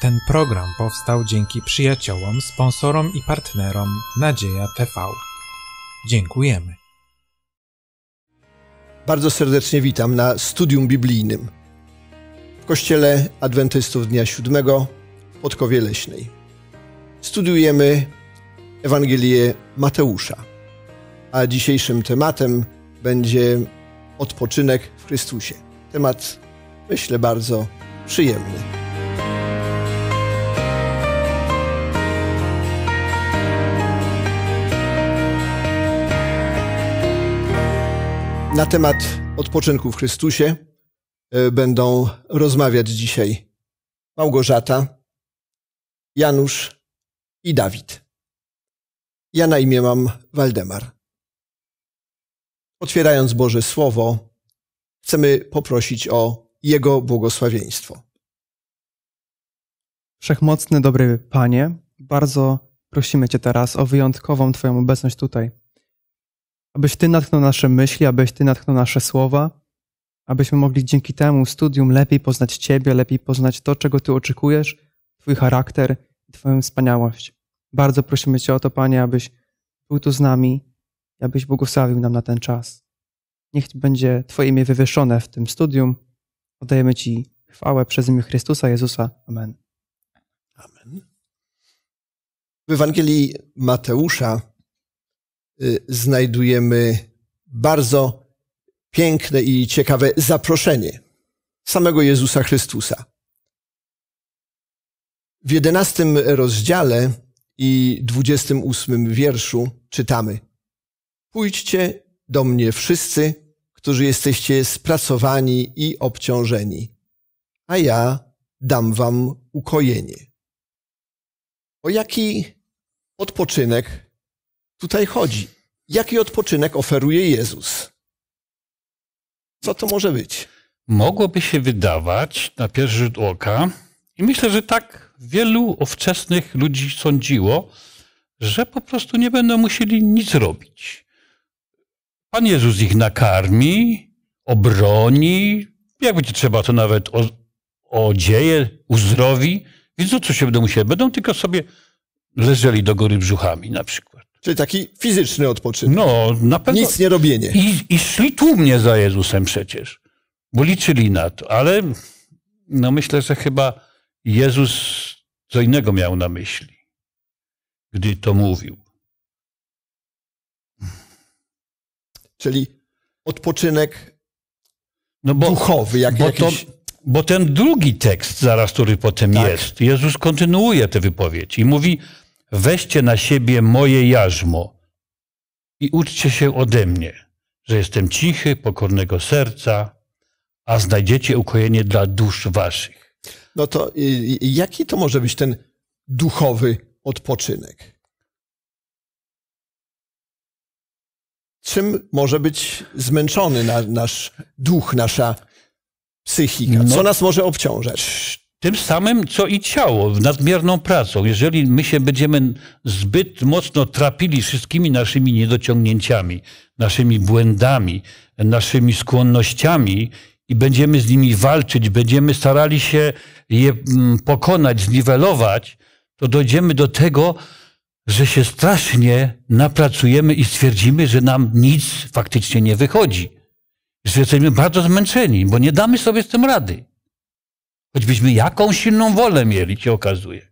Ten program powstał dzięki przyjaciołom, sponsorom i partnerom Nadzieja TV. Dziękujemy. Bardzo serdecznie witam na studium biblijnym w Kościele Adwentystów Dnia Siódmego w Podkowie Leśnej. Studiujemy Ewangelię Mateusza, a dzisiejszym tematem będzie odpoczynek w Chrystusie. Temat, myślę, bardzo przyjemny. Na temat odpoczynku w Chrystusie e, będą rozmawiać dzisiaj Małgorzata, Janusz i Dawid. Ja na imię mam Waldemar. Otwierając Boże Słowo, chcemy poprosić o Jego błogosławieństwo. Wszechmocny, dobry Panie, bardzo prosimy Cię teraz o wyjątkową Twoją obecność tutaj abyś Ty natknął nasze myśli, abyś Ty natknął nasze słowa, abyśmy mogli dzięki temu studium lepiej poznać Ciebie, lepiej poznać to, czego Ty oczekujesz, Twój charakter i Twoją wspaniałość. Bardzo prosimy Cię o to, Panie, abyś był tu z nami i abyś błogosławił nam na ten czas. Niech będzie Twoje imię wywieszone w tym studium. Oddajemy Ci chwałę przez imię Chrystusa Jezusa. Amen. Amen. W Ewangelii Mateusza Y, znajdujemy bardzo piękne i ciekawe zaproszenie samego Jezusa Chrystusa. W jedenastym rozdziale i dwudziestym ósmym wierszu czytamy: Pójdźcie do mnie wszyscy, którzy jesteście spracowani i obciążeni, a ja dam wam ukojenie. O jaki odpoczynek tutaj chodzi? Jaki odpoczynek oferuje Jezus? Co to może być? Mogłoby się wydawać na pierwszy rzut oka, i myślę, że tak wielu ówczesnych ludzi sądziło, że po prostu nie będą musieli nic robić. Pan Jezus ich nakarmi, obroni, jak będzie trzeba, to nawet odzieje, uzdrowi. Więc o no co się będą musieli? Będą tylko sobie leżeli do góry brzuchami na przykład. Czyli taki fizyczny odpoczynek. No, na pewno. Nic nie robienie. I, i szli tłumnie za Jezusem przecież, bo liczyli na to, ale no myślę, że chyba Jezus co innego miał na myśli, gdy to mówił. Czyli odpoczynek no bo, duchowy, jak bo jakiś... To, bo ten drugi tekst zaraz, który potem tak. jest, Jezus kontynuuje tę wypowiedź i mówi, weźcie na siebie moje jarzmo i uczcie się ode mnie, że jestem cichy, pokornego serca, a znajdziecie ukojenie dla dusz waszych. No to y, y, jaki to może być ten duchowy odpoczynek? Czym może być zmęczony nasz duch, nasza psychika? Co no- nas może obciążać? tym samym, co i ciało, nadmierną pracą. Jeżeli my się będziemy zbyt mocno trapili wszystkimi naszymi niedociągnięciami, naszymi błędami, naszymi skłonnościami i będziemy z nimi walczyć, będziemy starali się je mm, pokonać, zniwelować, to dojdziemy do tego, że się strasznie napracujemy i stwierdzimy, że nam nic faktycznie nie wychodzi. Że jesteśmy bardzo zmęczeni, bo nie damy sobie z tym rady. Choćbyśmy jaką silną wolę mieli, się okazuje.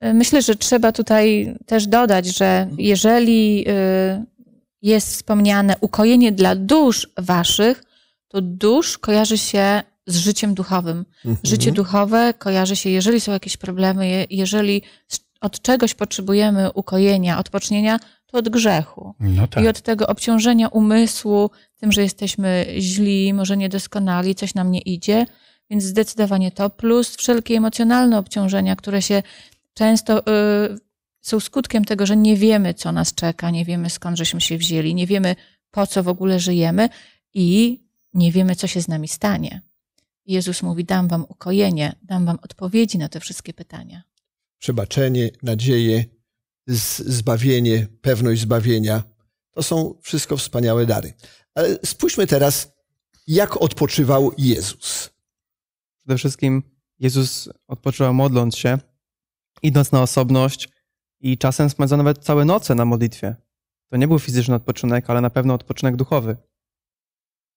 E, myślę, że trzeba tutaj też dodać, że jeżeli y, jest wspomniane ukojenie dla dusz waszych, to dusz kojarzy się z życiem duchowym. Mhm. Życie duchowe kojarzy się, jeżeli są jakieś problemy, jeżeli od czegoś potrzebujemy ukojenia, odpocznienia, to od grzechu. No tak. I od tego obciążenia umysłu, tym, że jesteśmy źli, może niedoskonali, coś nam nie idzie, więc zdecydowanie to, plus wszelkie emocjonalne obciążenia, które się często y, są skutkiem tego, że nie wiemy, co nas czeka, nie wiemy skąd żeśmy się wzięli, nie wiemy, po co w ogóle żyjemy i nie wiemy, co się z nami stanie. Jezus mówi: Dam wam ukojenie, dam wam odpowiedzi na te wszystkie pytania. Przebaczenie, nadzieję, zbawienie, pewność zbawienia to są wszystko wspaniałe dary. Ale spójrzmy teraz, jak odpoczywał Jezus. Przede wszystkim Jezus odpoczywał modląc się, idąc na osobność i czasem spędzał nawet całe noce na modlitwie. To nie był fizyczny odpoczynek, ale na pewno odpoczynek duchowy.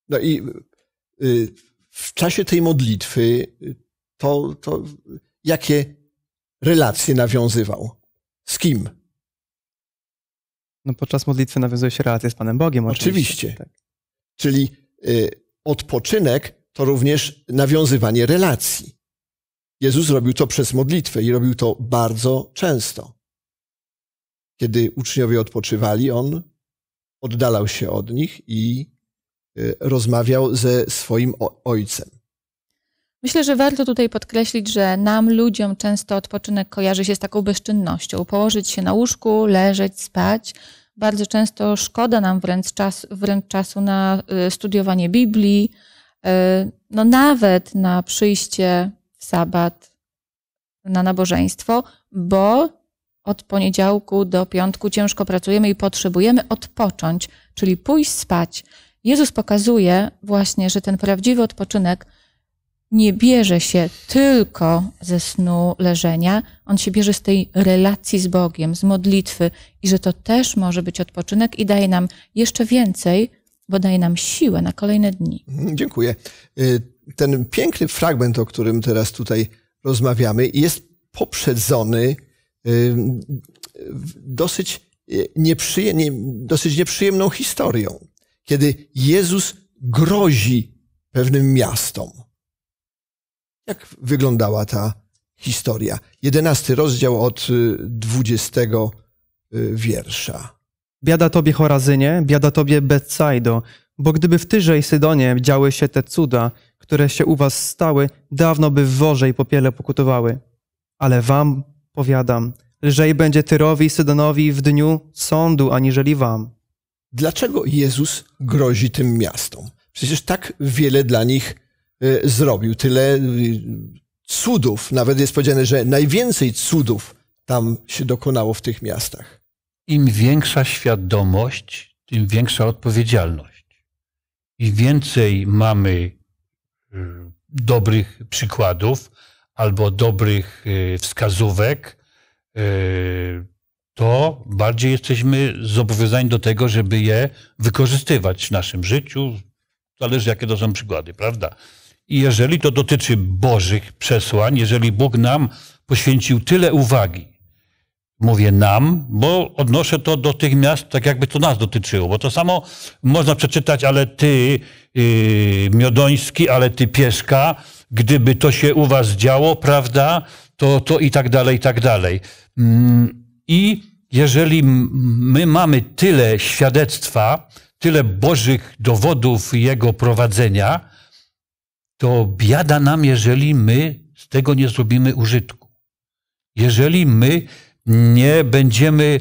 No i y, w czasie tej modlitwy to, to jakie relacje nawiązywał? Z kim? No podczas modlitwy nawiązuje się relacje z Panem Bogiem. Oczywiście. oczywiście. Tak. Czyli y, odpoczynek to również nawiązywanie relacji. Jezus robił to przez modlitwę i robił to bardzo często. Kiedy uczniowie odpoczywali, on oddalał się od nich i e, rozmawiał ze swoim ojcem. Myślę, że warto tutaj podkreślić, że nam, ludziom, często odpoczynek kojarzy się z taką bezczynnością. Położyć się na łóżku, leżeć, spać. Bardzo często szkoda nam wręcz, czas, wręcz czasu na e, studiowanie Biblii, E, no nawet na przyjście w sabat na nabożeństwo, bo od poniedziałku do piątku ciężko pracujemy i potrzebujemy odpocząć, czyli pójść spać. Jezus pokazuje właśnie, że ten prawdziwy odpoczynek nie bierze się tylko ze snu leżenia, on się bierze z tej relacji z Bogiem, z modlitwy i że to też może być odpoczynek i daje nam jeszcze więcej bo daje nam siłę na kolejne dni. Mhm, dziękuję. Y, ten piękny fragment, o którym teraz tutaj rozmawiamy, jest poprzedzony y, dosyć, y, nieprzyjemnie, dosyć nieprzyjemną historią, kiedy Jezus grozi pewnym miastom. Jak wyglądała ta historia? Jedenasty rozdział od dwudziestego wiersza. Biada tobie Chorazynie, biada tobie Betsaido, bo gdyby w Tyrze i Sydonie działy się te cuda, które się u was stały, dawno by w worze i popiele pokutowały. Ale wam powiadam, lżej będzie Tyrowi i Sydonowi w dniu sądu, aniżeli wam. Dlaczego Jezus grozi tym miastom? Przecież tak wiele dla nich y, zrobił, tyle y, cudów, nawet jest powiedziane, że najwięcej cudów tam się dokonało w tych miastach im większa świadomość, tym większa odpowiedzialność. I więcej mamy y, dobrych przykładów albo dobrych y, wskazówek, y, to bardziej jesteśmy zobowiązani do tego, żeby je wykorzystywać w naszym życiu. Zależy, jakie to są przykłady, prawda? I jeżeli to dotyczy Bożych przesłań, jeżeli Bóg nam poświęcił tyle uwagi, mówię nam, bo odnoszę to dotychmiast tak jakby to nas dotyczyło, bo to samo można przeczytać, ale ty yy, Miodoński, ale ty Pieszka, gdyby to się u was działo, prawda, to, to i tak dalej, i tak dalej. Mm, I jeżeli my mamy tyle świadectwa, tyle bożych dowodów jego prowadzenia, to biada nam, jeżeli my z tego nie zrobimy użytku. Jeżeli my nie będziemy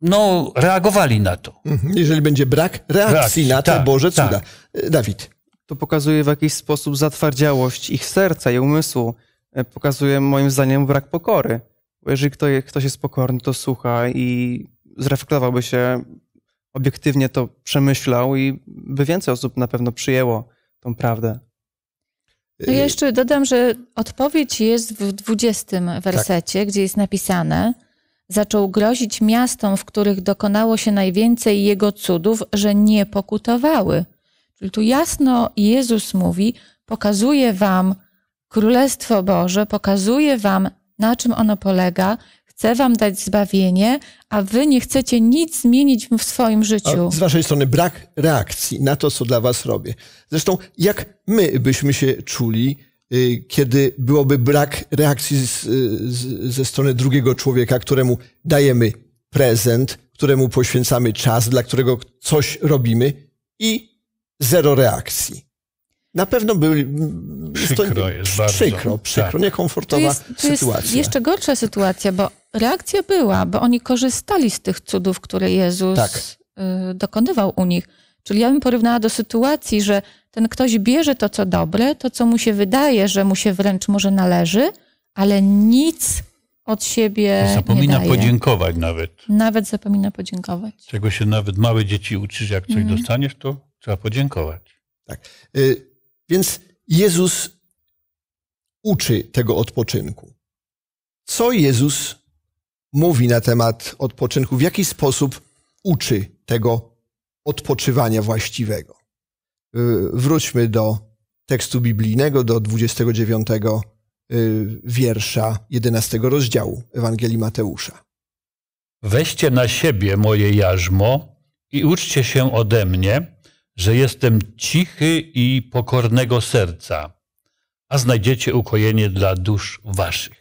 no, reagowali na to. Mhm. Jeżeli będzie brak reakcji brak, na te tak, Boże tak. cuda. Tak. Dawid. To pokazuje w jakiś sposób zatwardziałość ich serca i umysłu. E, pokazuje moim zdaniem brak pokory. Bo jeżeli ktoś, ktoś jest pokorny, to słucha i zreflektowałby się, obiektywnie to przemyślał i by więcej osób na pewno przyjęło tą prawdę. No ja y, jeszcze dodam, że odpowiedź jest w 20 wersecie, tak. gdzie jest napisane: Zaczął grozić miastom, w których dokonało się najwięcej jego cudów, że nie pokutowały. Czyli tu jasno Jezus mówi: Pokazuje wam Królestwo Boże, pokazuje wam, na czym ono polega, chcę wam dać zbawienie, a wy nie chcecie nic zmienić w swoim życiu. A z waszej strony brak reakcji na to, co dla was robię. Zresztą, jak my byśmy się czuli, y, kiedy byłoby brak reakcji z, y, z, ze strony drugiego człowieka, któremu dajemy prezent, któremu poświęcamy czas, dla którego coś robimy i zero reakcji. Na pewno byli. Mm, przykro jest to, jest bardzo. Przykro, przykro, tak. niekomfortowa to jest, to sytuacja. Jest jeszcze gorsza sytuacja, bo Reakcja była, bo oni korzystali z tych cudów, które Jezus tak. Y, dokonywał u nich. Czyli ja bym porównała do sytuacji, że ten ktoś bierze to, co dobre, to, co mu się wydaje, że mu się wręcz może należy, ale nic od siebie. Zapomina nie Zapomina podziękować nawet. Nawet zapomina podziękować. Czego się nawet małe dzieci uczysz, jak coś mm. dostaniesz, to trzeba podziękować. Tak. Y więc Jezus uczy tego odpoczynku. Co Jezus mówi na temat odpoczynku, w jaki sposób uczy tego odpoczywania właściwego. Y, wróćmy do tekstu biblijnego, do 29 y, wiersza 11 rozdziału Ewangelii Mateusza. Weźcie na siebie moje jarzmo i uczcie się ode mnie, że jestem cichy i pokornego serca, a znajdziecie ukojenie dla dusz waszych.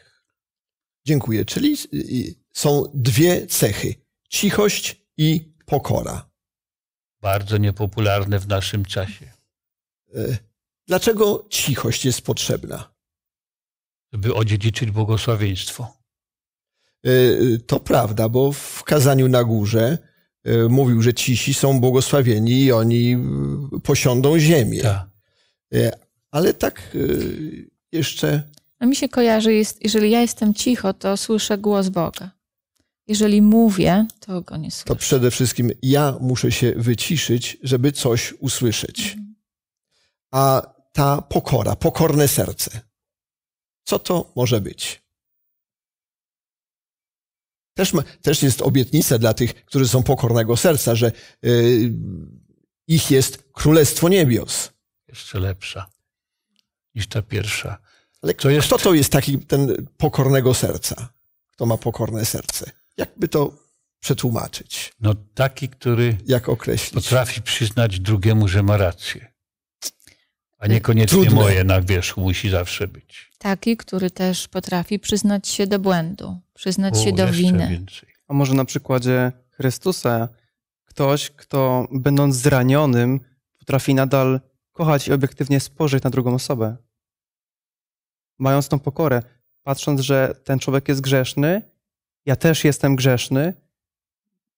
Dziękuję. Czyli y, są dwie cechy: cichość i pokora. Bardzo niepopularne w naszym czasie. E, dlaczego cichość jest potrzebna? By odziedziczyć błogosławieństwo. E, to prawda, bo w kazaniu na górze e, mówił, że cisi są błogosławieni i oni posiądą ziemię. Ta. Ale tak jeszcze. A no mi się kojarzy, jest, jeżeli ja jestem cicho, to słyszę głos Boga. Jeżeli mówię, to go nie słyszę. To przede wszystkim ja muszę się wyciszyć, żeby coś usłyszeć. Mhm. A ta pokora, pokorne serce, co to może być? Też, ma, też jest obietnica dla tych, którzy są pokornego serca, że yy, ich jest Królestwo Niebios. Jeszcze lepsza niż ta pierwsza. Ale to jest... kto to jest taki ten pokornego serca? Kto ma pokorne serce? Jakby to przetłumaczyć? No taki, który Jak określić? potrafi przyznać drugiemu, że ma rację. A niekoniecznie Trudne. moje na wierzchu musi zawsze być. Taki, który też potrafi przyznać się do błędu, przyznać o, się do winy. Więcej. A może na przykładzie Chrystusa ktoś, kto będąc zranionym, potrafi nadal kochać i obiektywnie spojrzeć na drugą osobę. Mając tą pokorę, patrząc, że ten człowiek jest grzeszny, ja też jestem grzeszny.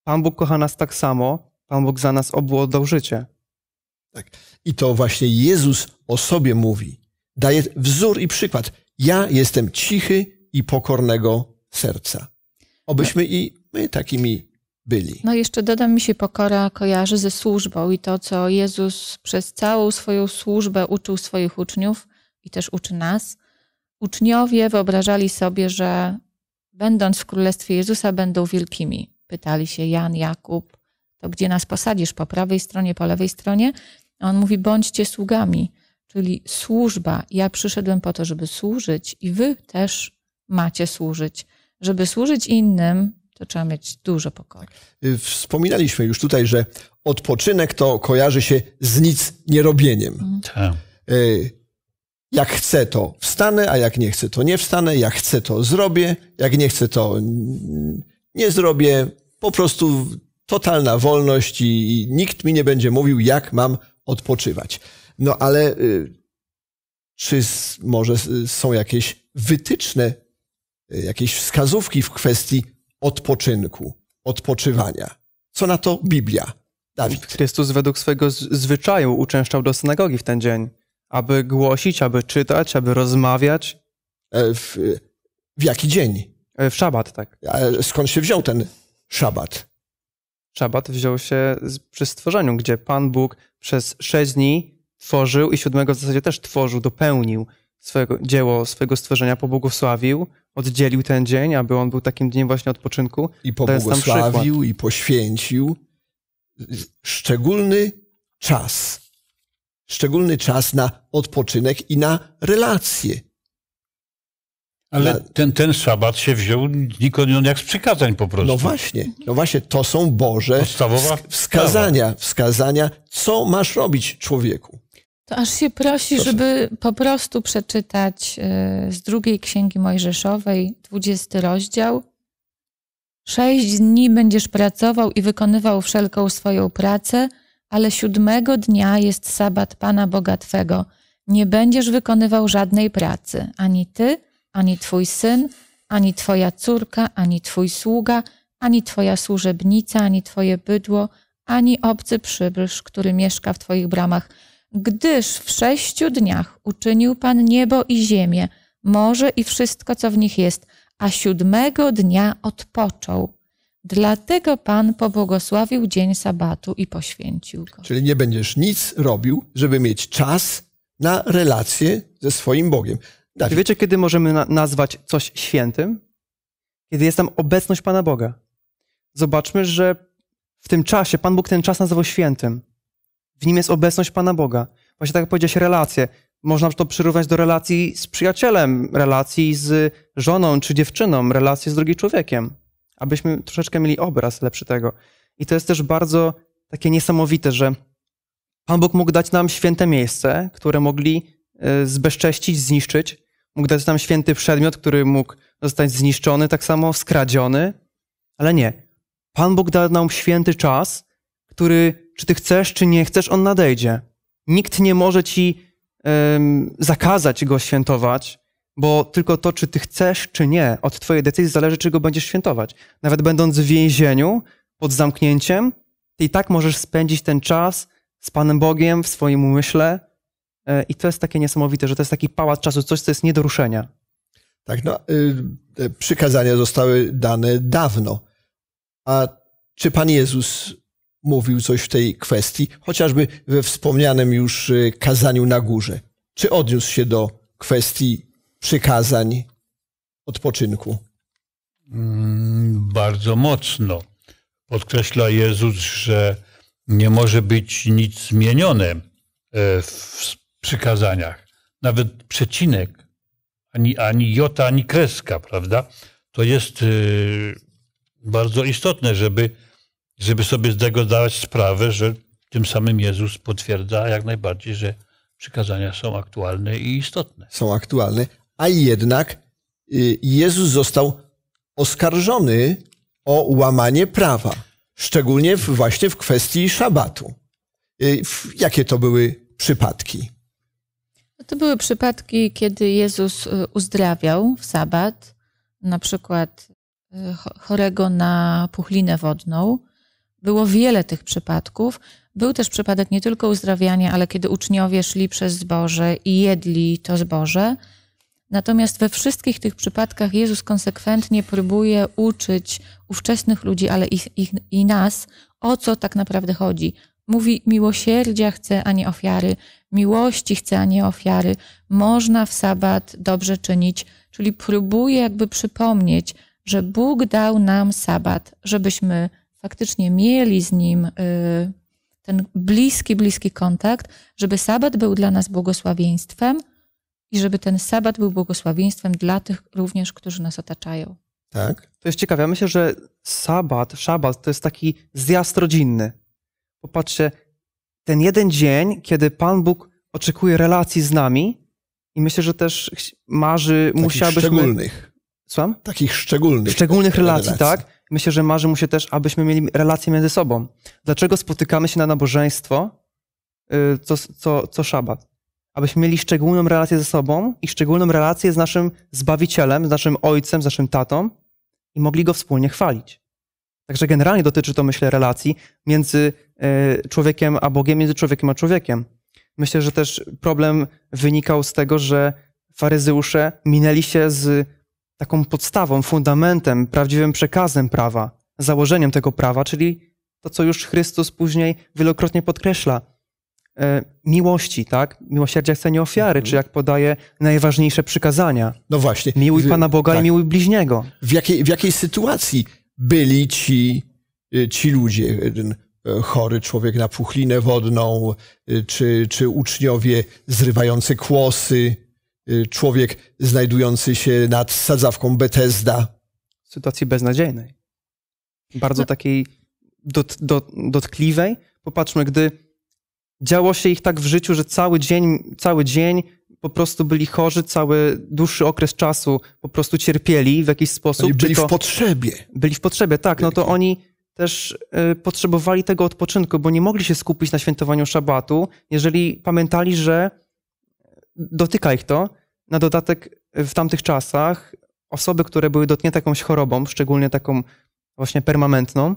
Pan Bóg kocha nas tak samo. Pan Bóg za nas obu oddał życie. Tak. I to właśnie Jezus o sobie mówi. Daje wzór i przykład. Ja jestem cichy i pokornego serca. Obyśmy i my takimi byli. No jeszcze dodam mi się pokora kojarzy ze służbą i to, co Jezus przez całą swoją służbę uczył swoich uczniów i też uczy nas. Uczniowie wyobrażali sobie, że będąc w Królestwie Jezusa, będą wielkimi? Pytali się Jan, Jakub, to gdzie nas posadzisz? Po prawej stronie, po lewej stronie? A on mówi, bądźcie sługami, czyli służba. Ja przyszedłem po to, żeby służyć i wy też macie służyć. Żeby służyć innym, to trzeba mieć dużo pokoju. Y, wspominaliśmy już tutaj, że odpoczynek to kojarzy się z nic nierobieniem. Tak jak chcę, to wstanę, a jak nie chcę, to nie wstanę, jak chcę, to zrobię, jak nie chcę, to nie zrobię. Po prostu totalna wolność i, nikt mi nie będzie mówił, jak mam odpoczywać. No ale y, czy może są jakieś wytyczne, y, jakieś wskazówki w kwestii odpoczynku, odpoczywania? Co na to Biblia? Dawid. Chrystus według swojego zwyczaju uczęszczał do synagogi w ten dzień aby głosić, aby czytać, aby rozmawiać. E, w, w jaki dzień? E, w szabat, tak. A skąd się wziął ten szabat? Szabat wziął się z, przy stworzeniu, gdzie Pan Bóg przez sześć dni tworzył i siódmego w zasadzie też tworzył, dopełnił swojego, dzieło swojego stworzenia, pobłogosławił, oddzielił ten dzień, aby on był takim dniem właśnie odpoczynku. I pobłogosławił, i poświęcił szczególny czas szczególny czas na odpoczynek i na relacje. Ale na... ten, ten szabat się wziął nikąd jak z przykazań po prostu. No właśnie, no właśnie, to są Boże Podstawowa wskazania, wskazania, co masz robić człowieku. To aż się prosi, Proszę. żeby po prostu przeczytać y, z drugiej księgi Mojżeszowej, 20 rozdział. Sześć dni będziesz pracował i wykonywał wszelką swoją pracę – ale siódmego dnia jest sabat Pana Boga Twego. Nie będziesz wykonywał żadnej pracy, ani ty, ani twój syn, ani twoja córka, ani twój sługa, ani twoja służebnica, ani twoje bydło, ani obcy przybysz, który mieszka w twoich bramach, gdyż w sześciu dniach uczynił Pan niebo i ziemię, morze i wszystko, co w nich jest, a siódmego dnia odpoczął. Dlatego Pan pobłogosławił dzień sabatu i poświęcił go. Czyli nie będziesz nic robił, żeby mieć czas na relacje ze swoim Bogiem. Dawid. Wiecie, kiedy możemy na nazwać coś świętym? Kiedy jest tam obecność Pana Boga. Zobaczmy, że w tym czasie Pan Bóg ten czas nazywał świętym. W nim jest obecność Pana Boga. Właśnie tak jak powiedziałeś, relacje. Można to przyrównać do relacji z przyjacielem, relacji z żoną czy dziewczyną, relacji z drugim człowiekiem abyśmy troszeczkę mieli obraz lepszy tego. I to jest też bardzo takie niesamowite, że Pan Bóg mógł dać nam święte miejsce, które mogli e, zbezcześcić, zniszczyć. Mógł dać nam święty przedmiot, który mógł zostać zniszczony, tak samo skradziony, ale nie. Pan Bóg dał nam święty czas, który, czy ty chcesz, czy nie chcesz, on nadejdzie. Nikt nie może ci um, zakazać go świętować, bo tylko to, czy ty chcesz, czy nie, od twojej decyzji zależy, czy go będziesz świętować. Nawet będąc w więzieniu, pod zamknięciem, ty i tak możesz spędzić ten czas z Panem Bogiem w swoim umyśle e, i to jest takie niesamowite, że to jest taki pałac czasu, coś, co jest nie do ruszenia. Tak, no, y, przykazania zostały dane dawno. A czy Pan Jezus mówił coś w tej kwestii, chociażby we wspomnianym już y, kazaniu na górze? Czy odniósł się do kwestii przykazań odpoczynku? Mm, bardzo mocno. Podkreśla Jezus, że nie może być nic zmienione e, w przykazaniach. Nawet przecinek, ani, ani jota, ani kreska, prawda? To jest e, bardzo istotne, żeby, żeby sobie z tego zdawać sprawę, że tym samym Jezus potwierdza jak najbardziej, że przykazania są aktualne i istotne. Są aktualne a jednak y, Jezus został oskarżony o łamanie prawa, szczególnie właśnie w kwestii szabatu. Y, jakie to były przypadki? No to były przypadki, kiedy Jezus y, uzdrawiał w sabat, na przykład chorego na puchlinę wodną. Było wiele tych przypadków. Był też przypadek nie tylko uzdrawiania, ale kiedy uczniowie szli przez zboże i jedli to zboże, Natomiast we wszystkich tych przypadkach Jezus konsekwentnie próbuje uczyć ówczesnych ludzi, ale ich, ich, i nas, o co tak naprawdę chodzi. Mówi: Miłosierdzia chce, a nie ofiary, miłości chce, a nie ofiary. Można w sabat dobrze czynić, czyli próbuje jakby przypomnieć, że Bóg dał nam sabat, żebyśmy faktycznie mieli z nim y, ten bliski, bliski kontakt, żeby sabat był dla nas błogosławieństwem i żeby ten sabat był błogosławieństwem dla tych również, którzy nas otaczają. Tak. To jest ciekawe. Ja myślę, że sabat, szabat to jest taki zjazd rodzinny. Popatrzcie, ten jeden dzień, kiedy Pan Bóg oczekuje relacji z nami i myślę, że też marzy, Takich szczególnych. Słucham? Takich szczególnych. Szczególnych relacji, relacji, tak. Myślę, że marzy mu się też, abyśmy mieli relacje między sobą. Dlaczego spotykamy się na nabożeństwo y, co, co, co szabat? abyśmy mieli szczególną relację ze sobą i szczególną relację z naszym Zbawicielem, z naszym Ojcem, z naszym Tatą i mogli Go wspólnie chwalić. Także generalnie dotyczy to, myślę, relacji między e, człowiekiem a Bogiem, między człowiekiem a człowiekiem. Myślę, że też problem wynikał z tego, że faryzeusze minęli się z taką podstawą, fundamentem, prawdziwym przekazem prawa, założeniem tego prawa, czyli to, co już Chrystus później wielokrotnie podkreśla. E, miłości, tak? Miłosierdzia chce nie ofiary, mhm. czy jak podaje najważniejsze przykazania. No właśnie. Miłuj Pana Boga tak. i miłuj bliźniego. W jakiej, w jakiej sytuacji byli ci, y, ci ludzie? E, chory człowiek na puchlinę wodną, y, czy, czy uczniowie zrywający kłosy, y, człowiek znajdujący się nad sadzawką Betesda. W sytuacji beznadziejnej. Bardzo no. takiej dot, dot, dotkliwej. Popatrzmy, gdy działo się ich tak w życiu, że cały dzień, cały dzień po prostu byli chorzy, cały dłuższy okres czasu po prostu cierpieli w jakiś sposób. Oni byli to, w potrzebie. Byli w potrzebie, tak. No to oni też y, potrzebowali tego odpoczynku, bo nie mogli się skupić na świętowaniu szabatu, jeżeli pamiętali, że dotyka ich to. Na dodatek w tamtych czasach osoby, które były dotknięte jakąś chorobą, szczególnie taką właśnie permanentną,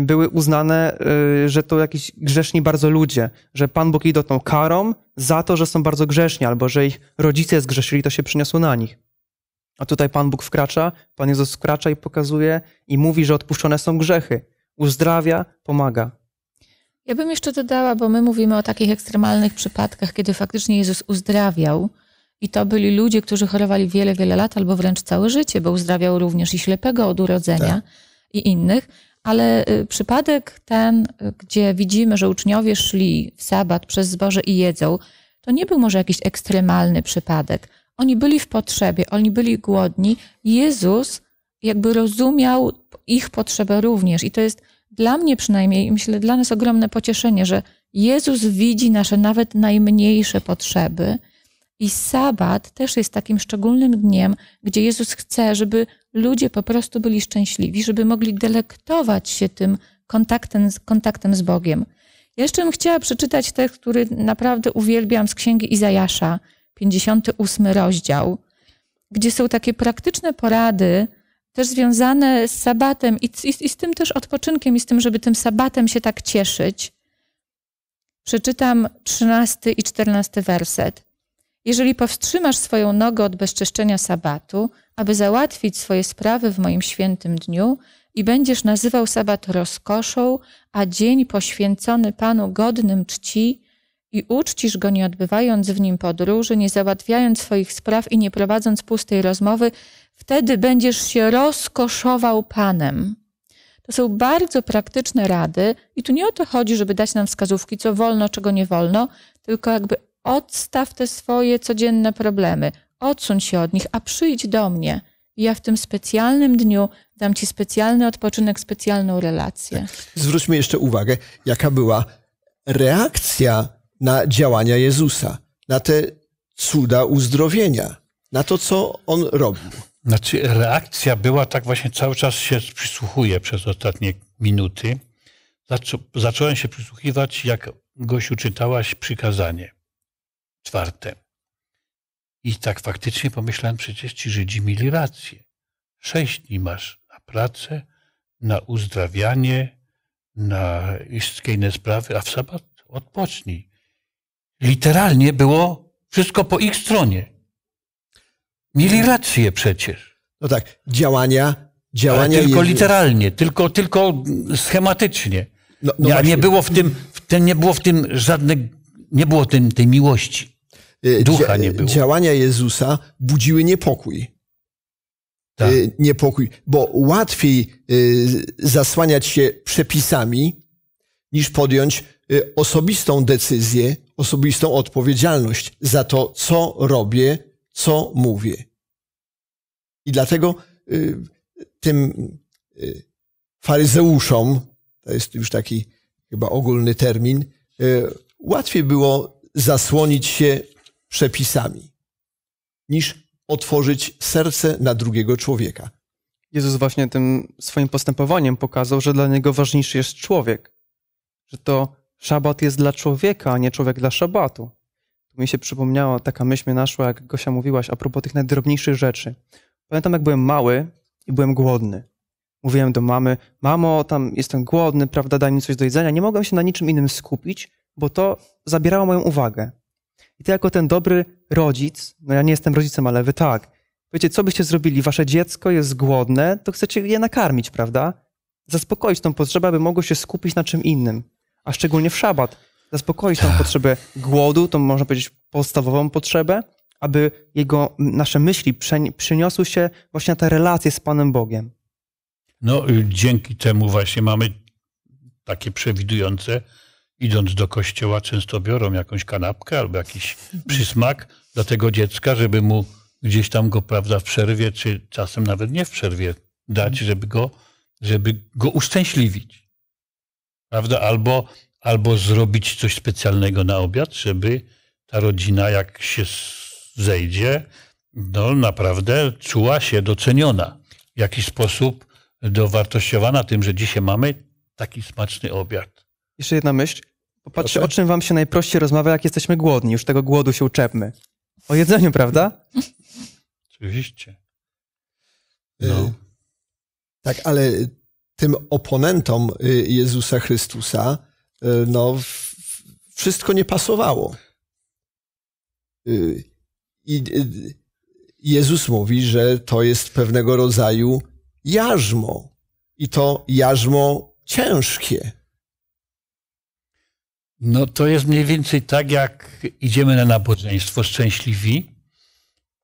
były uznane, y, że to jakiś grzeszni bardzo ludzie, że Pan Bóg ich dotknął karą za to, że są bardzo grzeszni, albo że ich rodzice zgrzeszyli, to się przyniosło na nich. A tutaj Pan Bóg wkracza, Pan Jezus wkracza i pokazuje i mówi, że odpuszczone są grzechy, uzdrawia, pomaga. Ja bym jeszcze dodała, bo my mówimy o takich ekstremalnych przypadkach, kiedy faktycznie Jezus uzdrawiał, i to byli ludzie, którzy chorowali wiele, wiele lat albo wręcz całe życie, bo uzdrawiał również i ślepego od urodzenia tak. i innych. Ale y, przypadek ten, y, gdzie widzimy, że uczniowie szli w sabat przez zboże i jedzą, to nie był może jakiś ekstremalny przypadek. Oni byli w potrzebie, oni byli głodni. Jezus jakby rozumiał ich potrzebę również. I to jest dla mnie przynajmniej, myślę, dla nas ogromne pocieszenie, że Jezus widzi nasze nawet najmniejsze potrzeby. I sabat też jest takim szczególnym dniem, gdzie Jezus chce, żeby ludzie po prostu byli szczęśliwi, żeby mogli delektować się tym kontaktem, kontaktem z Bogiem. Ja jeszcze bym chciała przeczytać tekst, który naprawdę uwielbiam z Księgi Izajasza, 58 rozdział, gdzie są takie praktyczne porady, też związane z sabatem i, i, i z tym też odpoczynkiem, i z tym, żeby tym sabatem się tak cieszyć. Przeczytam 13 i 14 werset. Jeżeli powstrzymasz swoją nogę od bezczeszczenia sabatu, aby załatwić swoje sprawy w moim świętym dniu i będziesz nazywał sabat rozkoszą, a dzień poświęcony Panu godnym czci i uczcisz go nie odbywając w nim podróży, nie załatwiając swoich spraw i nie prowadząc pustej rozmowy, wtedy będziesz się rozkoszował Panem. To są bardzo praktyczne rady, i tu nie o to chodzi, żeby dać nam wskazówki, co wolno, czego nie wolno, tylko jakby odstaw te swoje codzienne problemy, Odsuń się od nich, a przyjdź do mnie. ja w tym specjalnym dniu dam ci specjalny odpoczynek, specjalną relację. Tak. Zwróćmy jeszcze uwagę, jaka była reakcja na działania Jezusa, na te cuda uzdrowienia, na to, co on robił. Znaczy, reakcja była tak właśnie cały czas się przysłuchuję przez ostatnie minuty. Zaczą, zacząłem się przysłuchiwać, jak Gosiu czytałaś przykazanie czwarte. I tak faktycznie pomyślałem, przecież ci Żydzi mieli rację. Sześć dni masz na pracę, na uzdrawianie, na wszystkie inne sprawy, a w sabat odpocznij. Literalnie było wszystko po ich stronie. Mieli tak. rację przecież. No tak, działania, działania. Ale tylko jedzie... literalnie, tylko, tylko schematycznie. No, no nie, nie, było w tym, w nie było w tym żadnej, nie było tym, tej miłości. E, Ducha nie było. działania Jezusa budziły niepokój. Tak. E, niepokój, bo łatwiej e, zasłaniać się przepisami, niż podjąć osobistą decyzję, osobistą odpowiedzialność za to, co robię, co mówię. I dlatego tym faryzeuszom, to jest już taki chyba ogólny termin, łatwiej było zasłonić się przepisami, niż otworzyć serce na drugiego człowieka. Jezus właśnie tym swoim postępowaniem pokazał, że dla niego ważniejszy jest człowiek. Że to szabat jest dla człowieka, a nie człowiek dla szabatu. Tu mi się przypomniała taka myśl mnie naszła, jak Gosia mówiłaś, a propos tych najdrobniejszych rzeczy. Pamiętam, jak byłem mały i byłem głodny. Mówiłem do mamy, mamo, tam jestem głodny, prawda, daj mi coś do jedzenia. Nie mogłem się na niczym innym skupić, bo to zabierało moją uwagę. I ty jako ten dobry rodzic, no ja nie jestem rodzicem, ale wy tak, wiecie, co byście zrobili? Wasze dziecko jest głodne, to chcecie je nakarmić, prawda? Zaspokoić tą potrzebę, aby mogło się skupić na czym innym, a szczególnie w szabat. Zaspokoić tą tak. potrzebę głodu, tą można powiedzieć podstawową potrzebę, aby jego, nasze myśli przeniosły się właśnie na te relacje z Panem Bogiem. No, y, dzięki temu właśnie mamy takie przewidujące idąc do kościoła, często biorą jakąś kanapkę albo jakiś przysmak dla tego dziecka, żeby mu gdzieś tam go, prawda, w przerwie, czy czasem nawet nie w przerwie dać, mhm. żeby go, żeby go uszczęśliwić. Prawda? Albo, albo zrobić coś specjalnego na obiad, żeby ta rodzina, jak się zejdzie, no naprawdę czuła się doceniona. W jakiś sposób dowartościowana tym, że dzisiaj mamy taki smaczny obiad. Jeszcze jedna myśl. Popatrzcie, o czym wam się najprościej rozmawia, jak jesteśmy głodni. Już tego głodu się uczepmy. O jedzeniu, prawda? Oczywiście. Y, no. Tak, ale tym oponentom y, Jezusa Chrystusa, y, no, wszystko nie pasowało. I Jezus mówi, że to jest pewnego rodzaju jarzmo. I to jarzmo ciężkie. No to jest mniej więcej tak, jak idziemy na nabożeństwo szczęśliwi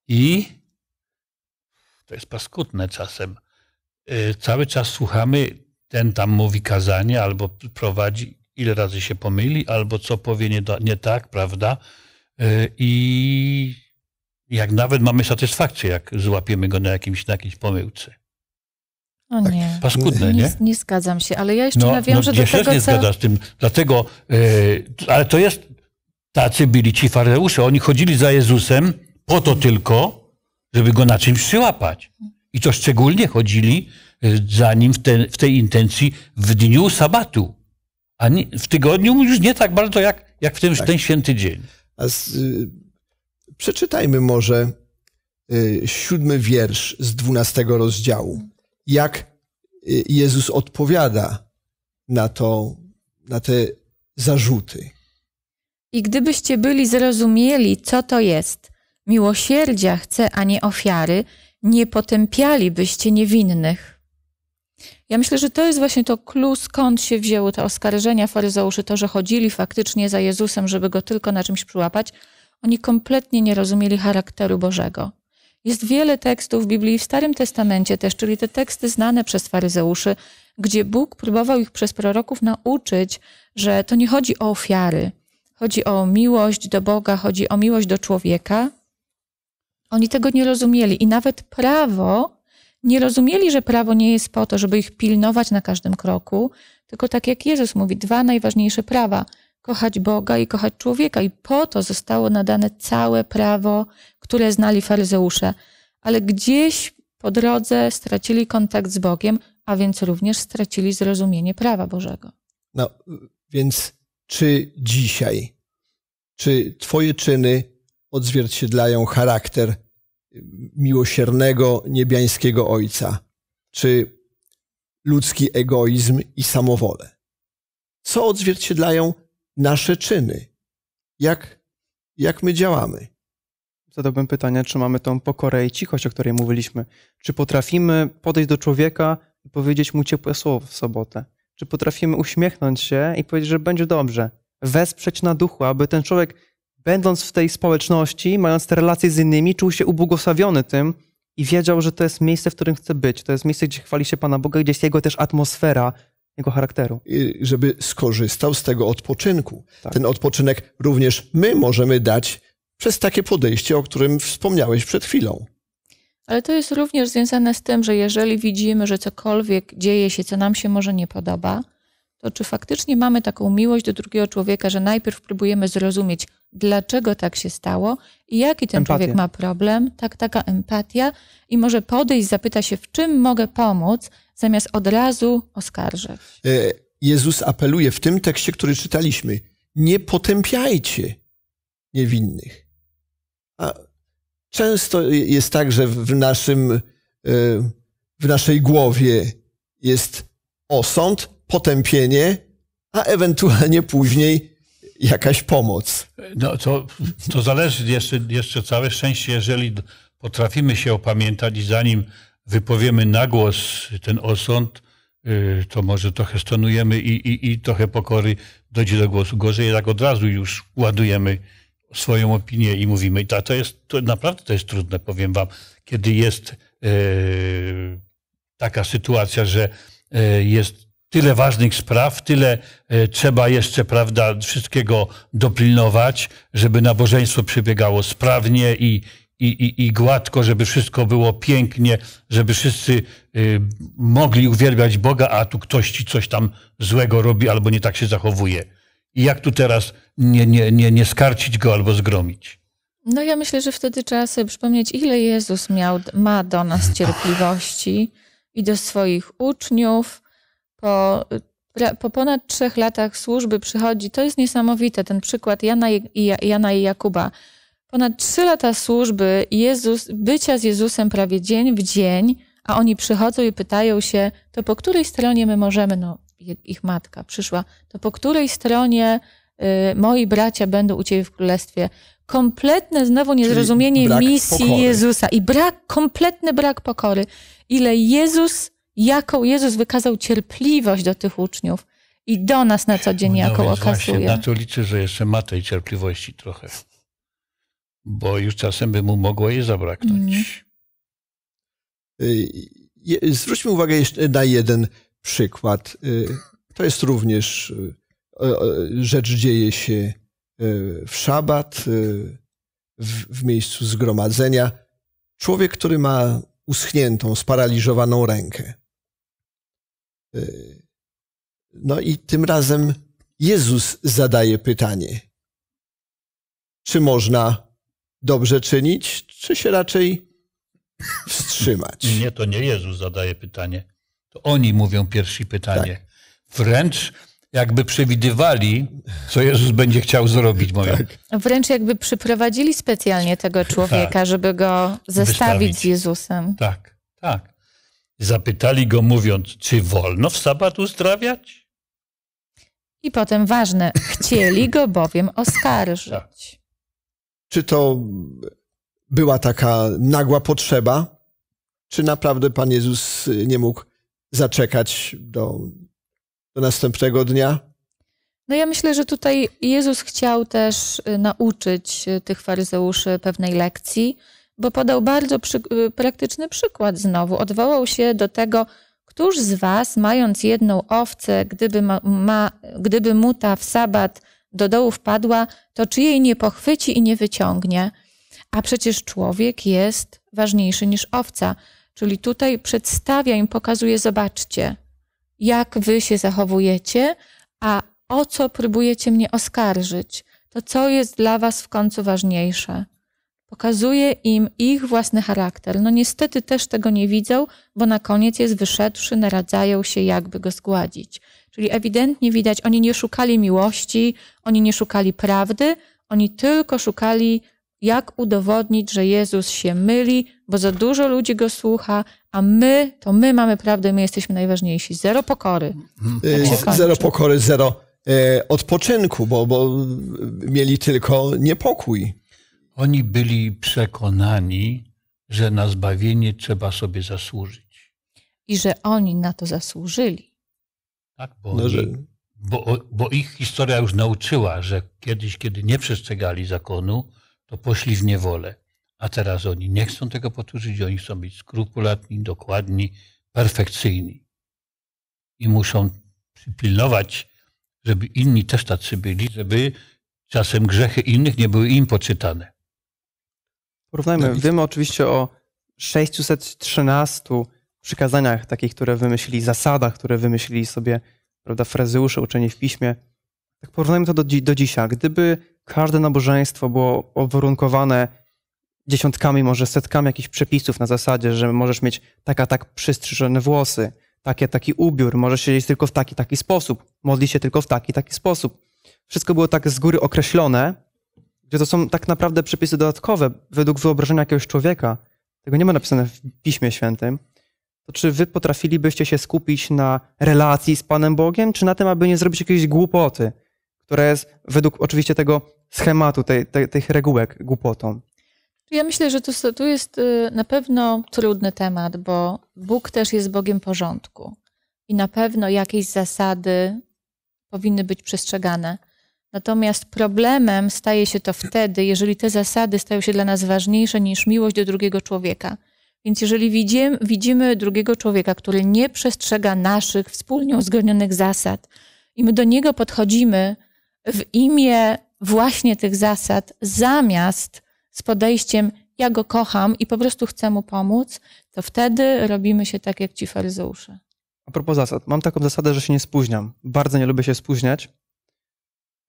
i to jest paskudne czasem. E, cały czas słuchamy, ten tam mówi kazanie albo prowadzi, ile razy się pomyli, albo co powie nie, nie tak, prawda? E, I jak nawet mamy satysfakcję, jak złapiemy go na, jakimś, na jakiejś pomyłce. O tak, nie. Paskudne, nie, nie? Nie zgadzam się, ale ja jeszcze no, nawiążę no, do tego, nie co... zgadza z tym, dlatego, yy, ale to jest, tacy byli ci faryzeusze, oni chodzili za Jezusem po to tylko, żeby go na czymś przyłapać. I to szczególnie chodzili e, za nim w, te, w tej intencji w dniu sabatu, a nie, w tygodniu już nie tak bardzo jak, jak w tym, tak. ten święty dzień. Z, y, przeczytajmy może y, siódmy wiersz z dwunastego rozdziału jak y, Jezus odpowiada na, to, na te zarzuty. I gdybyście byli zrozumieli, co to jest, miłosierdzia chce, a nie ofiary, nie potępialibyście niewinnych. Ja myślę, że to jest właśnie to klucz, skąd się wzięły te oskarżenia faryzeuszy, to, że chodzili faktycznie za Jezusem, żeby go tylko na czymś przyłapać. Oni kompletnie nie rozumieli charakteru Bożego. Jest wiele tekstów w Biblii w Starym Testamencie też, czyli te teksty znane przez faryzeuszy, gdzie Bóg próbował ich przez proroków nauczyć, że to nie chodzi o ofiary, chodzi o miłość do Boga, chodzi o miłość do człowieka. Oni tego nie rozumieli i nawet prawo nie rozumieli, że prawo nie jest po to, żeby ich pilnować na każdym kroku, tylko tak jak Jezus mówi, dwa najważniejsze prawa: kochać Boga i kochać człowieka. I po to zostało nadane całe prawo, które znali faryzeusze. Ale gdzieś po drodze stracili kontakt z Bogiem, a więc również stracili zrozumienie prawa Bożego. No, więc czy dzisiaj, czy Twoje czyny odzwierciedlają charakter miłosiernego niebiańskiego Ojca, czy ludzki egoizm i samowolę? Co odzwierciedlają nasze czyny, jak, jak my działamy. Zadałbym pytanie, czy mamy tą pokorę i cichość, o której mówiliśmy. Czy potrafimy podejść do człowieka i powiedzieć mu ciepłe słowo w sobotę? Czy potrafimy uśmiechnąć się i powiedzieć, że będzie dobrze? Wesprzeć na duchu, aby ten człowiek, będąc w tej społeczności, mając te relacje z innymi, czuł się ubłogosławiony tym, i wiedział, że to jest miejsce, w którym chce być. To jest miejsce, gdzie chwali się Pana Boga, gdzie jest Jego też atmosfera, jego charakteru. I żeby skorzystał z tego odpoczynku. Tak. Ten odpoczynek również my możemy dać przez takie podejście, o którym wspomniałeś przed chwilą. Ale to jest również związane z tym, że jeżeli widzimy, że cokolwiek dzieje się, co nam się może nie podoba, to czy faktycznie mamy taką miłość do drugiego człowieka, że najpierw próbujemy zrozumieć, dlaczego tak się stało i jaki ten człowiek ma problem, tak, taka empatia i może podejść, zapyta się, w czym mogę pomóc, zamiast od razu oskarżać. E, Jezus apeluje w tym tekście, który czytaliśmy: nie potępiajcie niewinnych. A często jest tak, że w, naszym, e, w naszej głowie jest osąd, potępienie, a ewentualnie później jakaś pomoc. No to, to zależy jeszcze, jeszcze całe szczęście, jeżeli potrafimy się opamiętać zanim wypowiemy na głos ten osąd, y, to może trochę stanujemy i, i, i trochę pokory dojdzie do głosu. Gorzej jednak od razu już ładujemy swoją opinię i mówimy. I to, to jest, to naprawdę to jest trudne, powiem wam, kiedy jest e, taka sytuacja, że e, jest tyle ważnych spraw, tyle e, trzeba jeszcze, prawda, wszystkiego dopilnować, żeby nabożeństwo przebiegało sprawnie i, i, i, i gładko, żeby wszystko było pięknie, żeby wszyscy y, mogli uwielbiać Boga, a tu ktoś ci coś tam złego robi albo nie tak się zachowuje. I jak tu teraz nie, nie, nie, nie skarcić go albo zgromić? No ja myślę, że wtedy trzeba sobie przypomnieć, ile Jezus miał, ma do nas no. cierpliwości i do swoich uczniów. Po, po ponad trzech latach służby przychodzi, to jest niesamowite, ten przykład Jana i, Jana i Jakuba Ponad trzy lata służby, Jezus, bycia z Jezusem prawie dzień w dzień, a oni przychodzą i pytają się, to po której stronie my możemy, no ich matka przyszła, to po której stronie y, moi bracia będą u Ciebie w Królestwie? Kompletne znowu niezrozumienie misji pokory. Jezusa i brak, kompletny brak pokory. Ile Jezus, jaką Jezus wykazał cierpliwość do tych uczniów i do nas na co dzień no jaką okazuje. Właśnie, na to liczę, że jeszcze ma tej cierpliwości trochę bo już czasem by mu mogło jej zabraknąć. Mhm. Y, zwróćmy uwagę jeszcze na jeden przykład. Y, to jest również y, rzecz dzieje się w szabat, w, w miejscu zgromadzenia. Człowiek, który ma uschniętą, sparaliżowaną rękę. No i tym razem Jezus zadaje pytanie: czy można dobrze czynić, czy się raczej wstrzymać? Nie, to nie Jezus zadaje pytanie. To oni mówią pierwsze pytanie. Tak. Wręcz jakby przewidywali, co Jezus będzie chciał zrobić. Tak. Wręcz jakby przyprowadzili specjalnie tego człowieka, tak. żeby go zestawić z Jezusem. Tak, tak. Zapytali go mówiąc, czy wolno w sabat uzdrawiać? I potem ważne, chcieli go bowiem oskarżyć. Tak. Czy to była taka nagła potrzeba? Czy naprawdę Pan Jezus nie mógł zaczekać do, do następnego dnia? No ja myślę, że tutaj Jezus chciał też y, nauczyć y, tych faryzeuszy pewnej lekcji, bo podał bardzo przy, y, praktyczny przykład znowu. Odwołał się do tego, któż z was, mając jedną owcę, gdyby, ma, ma, gdyby mu ta w sabat do dołu wpadła, to czy jej nie pochwyci i nie wyciągnie? A przecież człowiek jest ważniejszy niż owca. Czyli tutaj przedstawia im, pokazuje, zobaczcie, jak wy się zachowujecie, a o co próbujecie mnie oskarżyć. To co jest dla was w końcu ważniejsze? Pokazuje im ich własny charakter. No niestety też tego nie widzą, bo na koniec jest wyszedłszy, naradzają się, jakby go zgładzić. Czyli ewidentnie widać, oni nie szukali miłości, oni nie szukali prawdy, oni tylko szukali, jak udowodnić, że Jezus się myli, bo za dużo ludzi go słucha, a my, to my mamy prawdę, my jesteśmy najważniejsi. Zero pokory. Mhm. Tak e, zero pokory, zero e, odpoczynku, bo, bo mieli tylko niepokój. Oni byli przekonani, że na zbawienie trzeba sobie zasłużyć. I że oni na to zasłużyli. Tak, bo, no, że... bo, bo, ich historia już nauczyła, że kiedyś, kiedy nie przestrzegali zakonu, to poszli w niewolę. A teraz oni nie chcą tego powtórzyć, oni chcą być skrupulatni, dokładni, perfekcyjni. I muszą pilnować, żeby inni też tacy byli, żeby czasem grzechy innych nie były im poczytane. Porównajmy, no wiemy oczywiście o 613 przykazaniach takich, które wymyślili, zasadach, które wymyślili sobie, prawda, frezeusze uczeni w piśmie. Tak porównajmy to do, do dzisiaj. Gdyby każde nabożeństwo było obwarunkowane dziesiątkami, może setkami jakichś przepisów na zasadzie, że możesz mieć tak a tak przystrzyżone włosy, takie, taki ubiór, możesz siedzieć tylko w taki, taki sposób, modlić się tylko w taki, taki sposób. Wszystko było tak z góry określone, gdzie to są tak naprawdę przepisy dodatkowe według wyobrażenia jakiegoś człowieka. Tego nie ma napisane w Piśmie Świętym to czy wy potrafilibyście się skupić na relacji z Panem Bogiem, czy na tym, aby nie zrobić jakiejś głupoty, która jest według oczywiście tego schematu, tej, tej, tych regułek głupotą? Ja myślę, że to, to jest y, na pewno trudny temat, bo Bóg też jest Bogiem porządku i na pewno jakieś zasady powinny być przestrzegane. Natomiast problemem staje się to wtedy, jeżeli te zasady stają się dla nas ważniejsze niż miłość do drugiego człowieka. Więc jeżeli widzimy, widzimy drugiego człowieka, który nie przestrzega naszych wspólnie uzgodnionych zasad i my do niego podchodzimy w imię właśnie tych zasad, zamiast z podejściem ja go kocham i po prostu chcę mu pomóc, to wtedy robimy się tak jak ci faryzeusze. A propos zasad, mam taką zasadę, że się nie spóźniam. Bardzo nie lubię się spóźniać.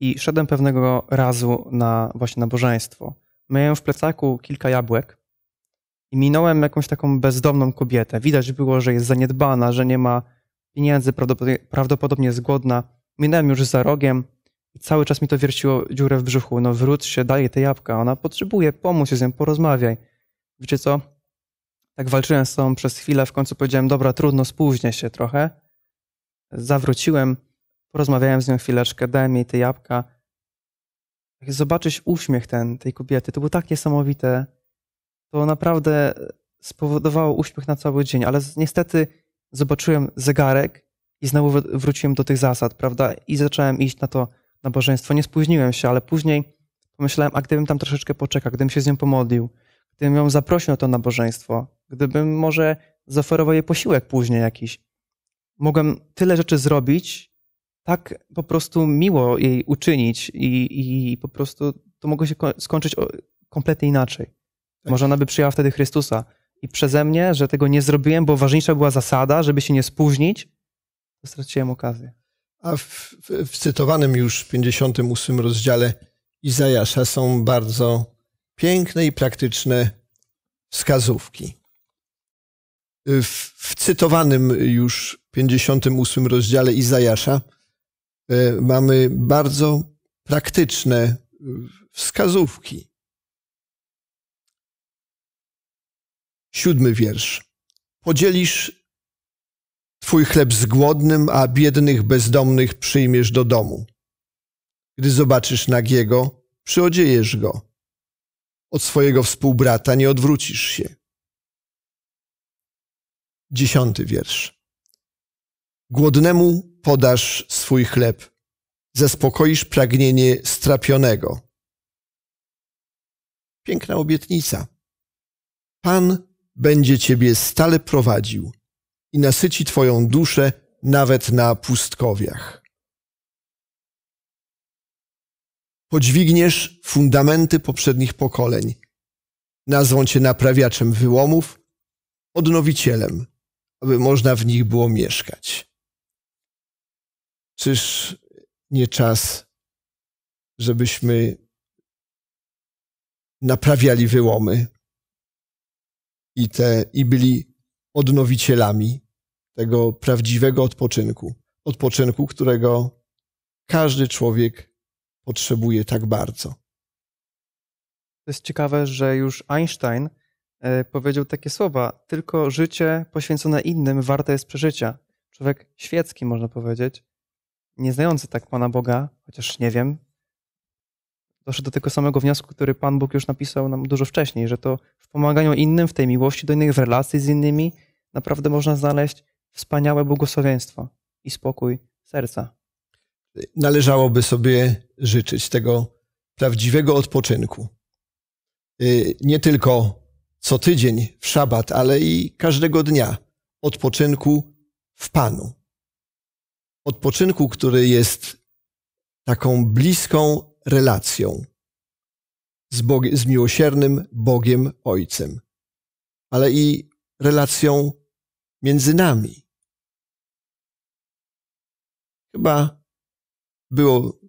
I szedłem pewnego razu na właśnie nabożeństwo. Miałem w plecaku kilka jabłek i minąłem jakąś taką bezdomną kobietę. Widać było, że jest zaniedbana, że nie ma pieniędzy, prawdopodobnie jest głodna. Minąłem już za rogiem i cały czas mi to wierciło dziurę w brzuchu. No wróć się, daj te jabłka, ona potrzebuje, pomóż się z nią, porozmawiaj. Wiecie co? Tak walczyłem z tą przez chwilę, w końcu powiedziałem, dobra, trudno, spóźnię się trochę. Zawróciłem, porozmawiałem z nią chwileczkę, dałem jej te jabłka. Jak zobaczyć uśmiech ten, tej kobiety, to było tak niesamowite, to naprawdę spowodowało uśmiech na cały dzień, ale niestety zobaczyłem zegarek i znowu wróciłem do tych zasad, prawda? I zacząłem iść na to nabożeństwo. Nie spóźniłem się, ale później pomyślałem, a gdybym tam troszeczkę poczekał, gdybym się z nią pomodlił, gdybym ją zaprosił na to nabożeństwo, gdybym może zaoferował jej posiłek później jakiś. Mogłem tyle rzeczy zrobić, tak po prostu miło jej uczynić i, i po prostu to mogło się skończyć kompletnie inaczej. Tak. Może ona by przyjęła wtedy Chrystusa. I przeze mnie, że tego nie zrobiłem, bo ważniejsza była zasada, żeby się nie spóźnić, to straciłem okazję. A w, w, w cytowanym już 58 rozdziale Izajasza są bardzo piękne i praktyczne wskazówki. W, w cytowanym już 58 rozdziale Izajasza e, mamy bardzo praktyczne e, wskazówki. Siódmy wiersz. Podzielisz Twój chleb z głodnym, a biednych, bezdomnych przyjmiesz do domu. Gdy zobaczysz nagiego, przyodziejesz go. Od swojego współbrata nie odwrócisz się. Dziesiąty wiersz. Głodnemu podasz swój chleb, zaspokoisz pragnienie strapionego. Piękna obietnica. Pan będzie Ciebie stale prowadził i nasyci Twoją duszę nawet na pustkowiach. Podźwigniesz fundamenty poprzednich pokoleń. Nazwą Cię naprawiaczem wyłomów, odnowicielem, aby można w nich było mieszkać. Czyż nie czas, żebyśmy naprawiali wyłomy? i, te, i byli odnowicielami tego prawdziwego odpoczynku. Odpoczynku, którego każdy człowiek potrzebuje tak bardzo. To jest ciekawe, że już Einstein e, powiedział takie słowa: Tylko życie poświęcone innym warte jest przeżycia. Człowiek świecki, można powiedzieć, nie znający tak Pana Boga, chociaż nie wiem, doszedł do tego samego wniosku, który Pan Bóg już napisał nam dużo wcześniej, że to w pomaganiu innym, w tej miłości do innych, w relacji z innymi, naprawdę można znaleźć wspaniałe błogosławieństwo i spokój serca. Należałoby sobie życzyć tego prawdziwego odpoczynku. Y, nie tylko co tydzień w szabat, ale i każdego dnia odpoczynku w Panu. Odpoczynku, który jest taką bliską relacją z, z miłosiernym Bogiem Ojcem, ale i relacją między nami. Chyba było,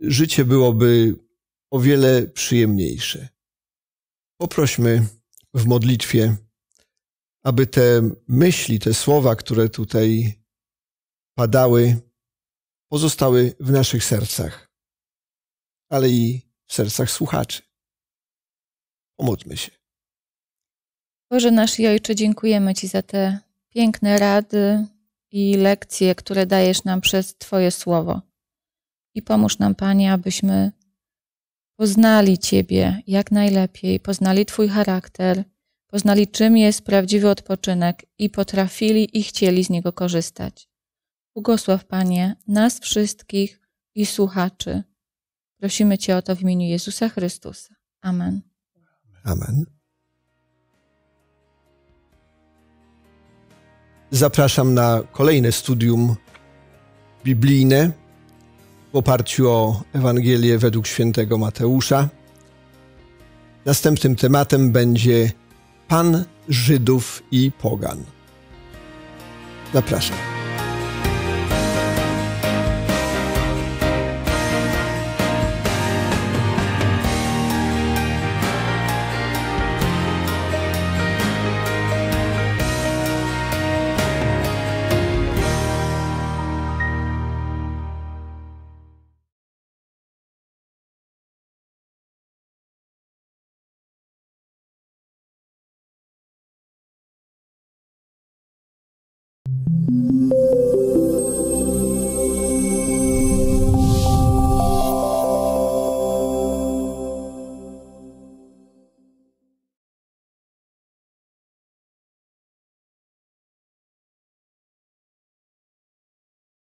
życie byłoby o wiele przyjemniejsze. Poprośmy w modlitwie, aby te myśli, te słowa, które tutaj padały, pozostały w naszych sercach ale i w sercach słuchaczy. Pomódlmy się. Boże nasz i Ojcze, dziękujemy Ci za te piękne rady i lekcje, które dajesz nam przez Twoje słowo. I pomóż nam, Panie, abyśmy poznali Ciebie jak najlepiej, poznali Twój charakter, poznali czym jest prawdziwy odpoczynek i potrafili i chcieli z niego korzystać. Błogosław, Panie, nas wszystkich i słuchaczy Prosimy Cię o to w imieniu Jezusa Chrystusa. Amen. Amen. Zapraszam na kolejne studium biblijne w oparciu o Ewangelię według świętego Mateusza. Następnym tematem będzie Pan Żydów i Pogan. Zapraszam.